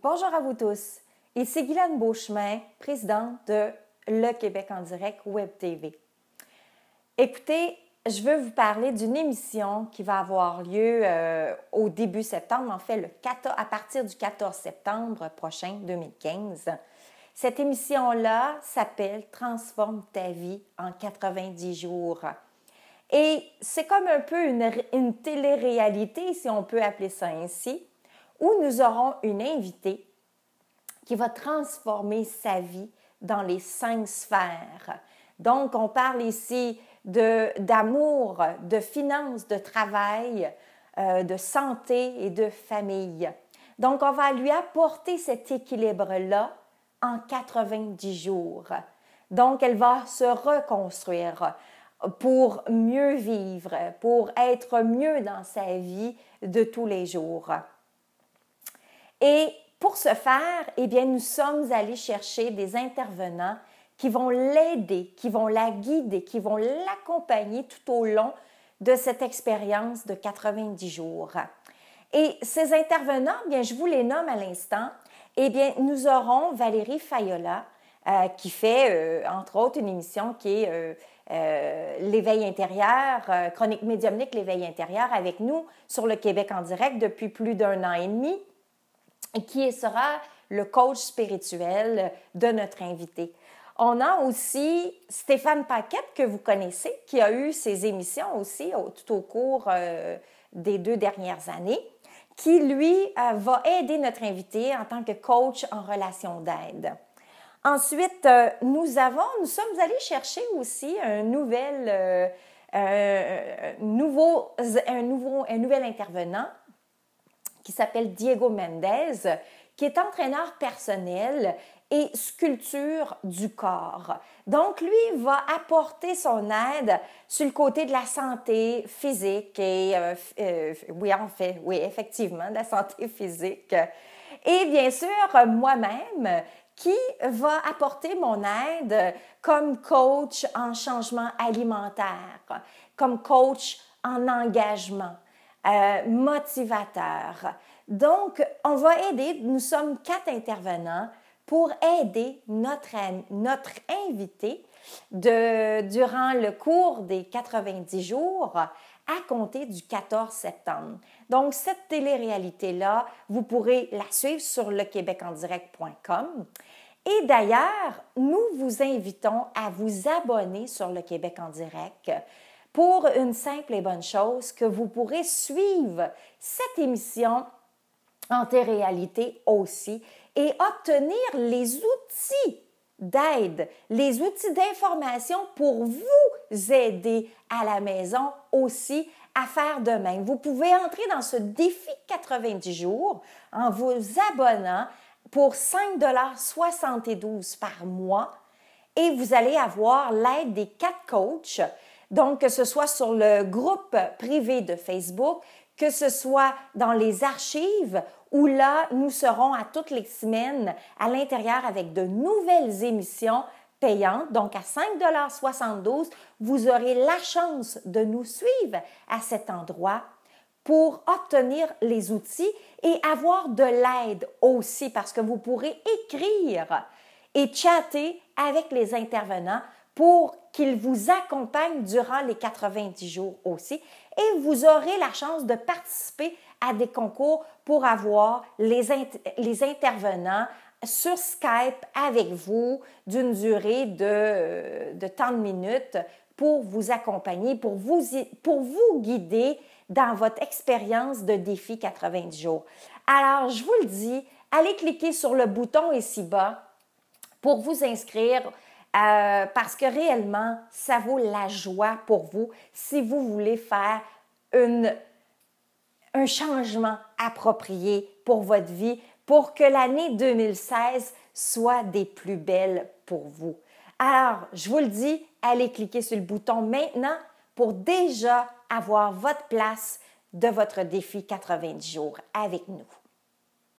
Bonjour à vous tous. Ici Guylaine Beauchemin, présidente de Le Québec en direct Web TV. Écoutez, je veux vous parler d'une émission qui va avoir lieu euh, au début septembre, en fait le à partir du 14 septembre prochain 2015. Cette émission-là s'appelle Transforme ta vie en 90 jours. Et c'est comme un peu une, une télé-réalité, si on peut appeler ça ainsi, où nous aurons une invitée qui va transformer sa vie dans les cinq sphères. Donc, on parle ici d'amour, de, finances, de travail, euh, de santé et de famille. Donc, on va lui apporter cet équilibre-là en 90 jours. Donc, elle va se reconstruire pour mieux vivre, pour être mieux dans sa vie de tous les jours. Et pour ce faire, eh bien, nous sommes allés chercher des intervenants qui vont l'aider, qui vont la guider, qui vont l'accompagner tout au long de cette expérience de 90 jours. Et ces intervenants, bien, je vous les nomme à l'instant. Eh bien, nous aurons Valérie Fayola, euh, qui fait, euh, entre autres, une émission qui est euh, l'éveil intérieur, chronique médiumnique, l'éveil intérieur avec nous sur le Québec en direct depuis plus d'un an et demi qui sera le coach spirituel de notre invité. On a aussi Stéphane Paquette, que vous connaissez, qui a eu ses émissions aussi tout au cours euh, des deux dernières années, qui, lui, euh, va aider notre invité en tant que coach en relation d'aide. Ensuite, euh, nous nous sommes allés chercher aussi un nouvel, un nouveau, un nouvel intervenant qui s'appelle Diego Mendez, qui est entraîneur personnel et sculpture du corps. Donc, lui va apporter son aide sur le côté de la santé physique et, euh, euh, oui, en fait, oui, effectivement, de la santé physique. Et bien sûr, moi-même, qui va apporter mon aide comme coach en changement alimentaire, comme coach en engagement, euh, motivateur. Donc, on va aider, nous sommes quatre intervenants pour aider notre, notre invité de, durant le cours des 90 jours à compter du 14 septembre. Donc, cette télé-réalité-là, vous pourrez la suivre sur lequebecendirect.com. Et d'ailleurs, nous vous invitons à vous abonner sur le Québec en direct pour une simple et bonne chose, que vous pourrez suivre cette émission en réalité aussi et obtenir les outils d'aide, les outils d'information pour vous aider à la maison aussi à faire de même. Vous pouvez entrer dans ce défi 90 jours en vous abonnant pour 5,72 par mois et vous allez avoir l'aide des quatre coachs donc, que ce soit sur le groupe privé de Facebook, que ce soit dans les archives où là, nous serons à toutes les semaines à l'intérieur avec de nouvelles émissions payantes. Donc, à 5,72 vous aurez la chance de nous suivre à cet endroit pour obtenir les outils et avoir de l'aide aussi parce que vous pourrez écrire et chatter avec les intervenants pour qu'il vous accompagne durant les 90 jours aussi. Et vous aurez la chance de participer à des concours pour avoir les, les intervenants sur Skype avec vous d'une durée de, de tant de minutes pour vous accompagner, pour vous, pour vous guider dans votre expérience de défi 90 jours. Alors, je vous le dis, allez cliquer sur le bouton ici-bas pour vous inscrire euh, parce que réellement, ça vaut la joie pour vous si vous voulez faire un changement approprié pour votre vie, pour que l'année 2016 soit des plus belles pour vous. Alors, je vous le dis, allez cliquer sur le bouton maintenant pour déjà avoir votre place de votre défi 90 jours avec nous.